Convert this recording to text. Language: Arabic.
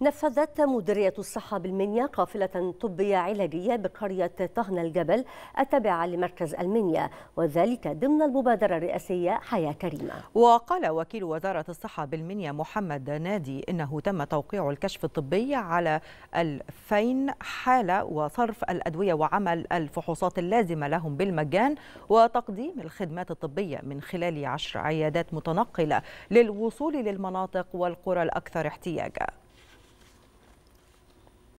نفذت مديرية الصحة بالمنيا قافلة طبية علاجية بقرية طهن الجبل التابعة لمركز المنيا وذلك ضمن المبادرة الرئاسية حياة كريمة وقال وكيل وزارة الصحة بالمنيا محمد نادي إنه تم توقيع الكشف الطبي على 2000 حالة وصرف الأدوية وعمل الفحوصات اللازمة لهم بالمجان وتقديم الخدمات الطبية من خلال عشر عيادات متنقلة للوصول للمناطق والقرى الأكثر احتياجا